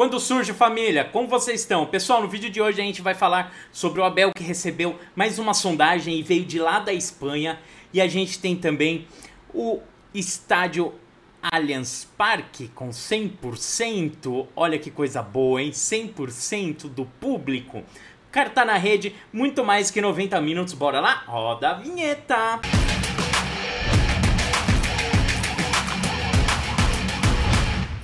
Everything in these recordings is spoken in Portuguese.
Quando surge família, como vocês estão? Pessoal, no vídeo de hoje a gente vai falar sobre o Abel que recebeu mais uma sondagem e veio de lá da Espanha. E a gente tem também o estádio Allianz Parque com 100%. Olha que coisa boa, hein? 100% do público. Carta tá na rede, muito mais que 90 minutos. Bora lá? Roda a vinheta! Música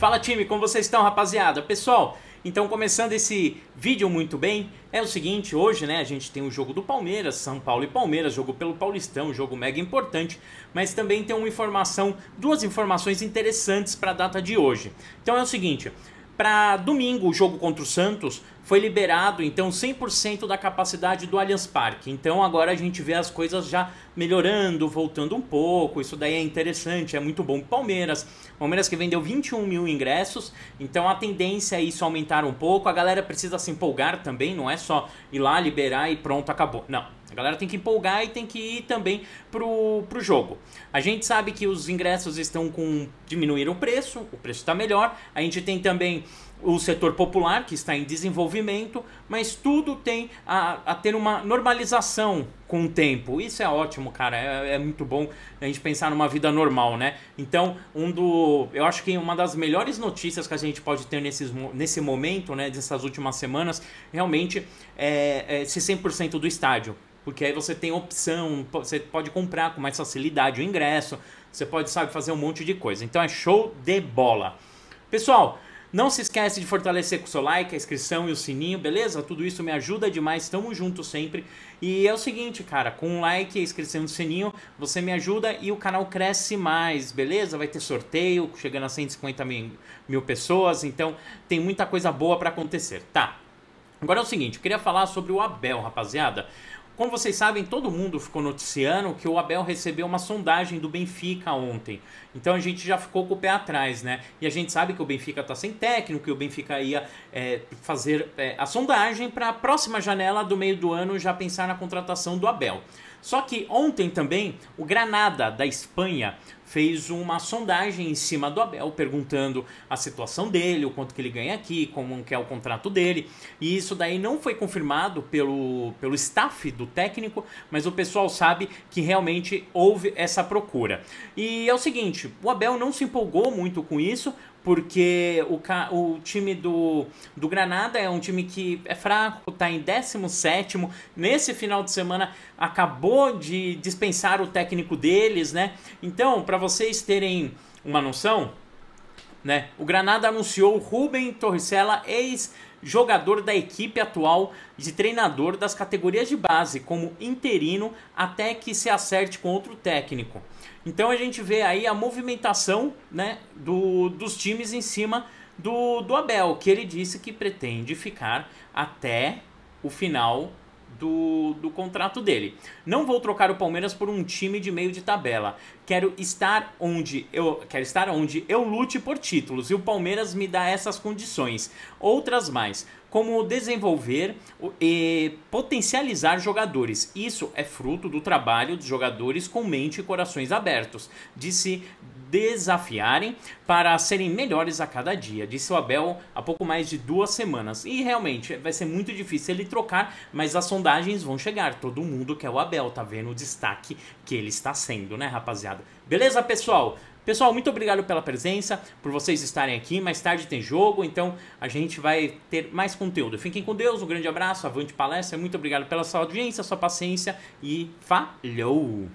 Fala time, como vocês estão, rapaziada? Pessoal, então começando esse vídeo muito bem, é o seguinte, hoje né, a gente tem o jogo do Palmeiras, São Paulo e Palmeiras, jogo pelo Paulistão, jogo mega importante, mas também tem uma informação, duas informações interessantes para a data de hoje. Então é o seguinte, para domingo, o jogo contra o Santos, foi liberado então 100% da capacidade do Allianz Parque. Então agora a gente vê as coisas já melhorando, voltando um pouco. Isso daí é interessante, é muito bom pro Palmeiras. Palmeiras que vendeu 21 mil ingressos, então a tendência é isso aumentar um pouco. A galera precisa se empolgar também, não é só ir lá, liberar e pronto, acabou. Não, a galera tem que empolgar e tem que ir também pro, pro jogo. A gente sabe que os ingressos estão com. diminuíram o preço, o preço está melhor. A gente tem também o setor popular que está em desenvolvimento, mas tudo tem a, a ter uma normalização com o tempo. Isso é ótimo, cara. É, é, muito bom a gente pensar numa vida normal, né? Então, um do. Eu acho que uma das melhores notícias que a gente pode ter nesses, nesse momento, né? Dessas últimas semanas, realmente é, é esse 100% do estádio. Porque aí você tem opção, você pode comprar com mais facilidade o ingresso, você pode, sabe, fazer um monte de coisa. Então é show de bola. Pessoal, não se esquece de fortalecer com o seu like, a inscrição e o sininho, beleza? Tudo isso me ajuda demais, tamo junto sempre. E é o seguinte, cara, com o like, a inscrição e o sininho, você me ajuda e o canal cresce mais, beleza? Vai ter sorteio, chegando a 150 mil, mil pessoas, então tem muita coisa boa para acontecer, tá? Agora é o seguinte, eu queria falar sobre o Abel, rapaziada. Como vocês sabem, todo mundo ficou noticiando que o Abel recebeu uma sondagem do Benfica ontem. Então a gente já ficou com o pé atrás, né? E a gente sabe que o Benfica está sem técnico, que o Benfica ia é, fazer é, a sondagem para a próxima janela do meio do ano já pensar na contratação do Abel. Só que ontem também o Granada da Espanha fez uma sondagem em cima do Abel, perguntando a situação dele, o quanto que ele ganha aqui, como que é o contrato dele. E isso daí não foi confirmado pelo, pelo staff do técnico, mas o pessoal sabe que realmente houve essa procura. E é o seguinte, o Abel não se empolgou muito com isso, porque o, o time do, do Granada é um time que é fraco, está em 17. Nesse final de semana acabou de dispensar o técnico deles, né? Então, para vocês terem uma noção, né? O Granada anunciou Rubem Torricella, ex-jogador da equipe atual de treinador das categorias de base, como interino, até que se acerte com outro técnico. Então a gente vê aí a movimentação né, do, dos times em cima do, do Abel, que ele disse que pretende ficar até o final do, do contrato dele. Não vou trocar o Palmeiras por um time de meio de tabela. Quero estar onde eu quero estar onde eu lute por títulos e o Palmeiras me dá essas condições, outras mais, como desenvolver e potencializar jogadores. Isso é fruto do trabalho dos jogadores com mente e corações abertos, disse desafiarem para serem melhores a cada dia, disse o Abel há pouco mais de duas semanas. E realmente vai ser muito difícil ele trocar, mas as sondagens vão chegar. Todo mundo que é o Abel, tá vendo o destaque que ele está sendo, né, rapaziada? Beleza, pessoal? Pessoal, muito obrigado pela presença, por vocês estarem aqui. Mais tarde tem jogo, então a gente vai ter mais conteúdo. Fiquem com Deus, um grande abraço, avante palestra. Muito obrigado pela sua audiência, sua paciência e falhou!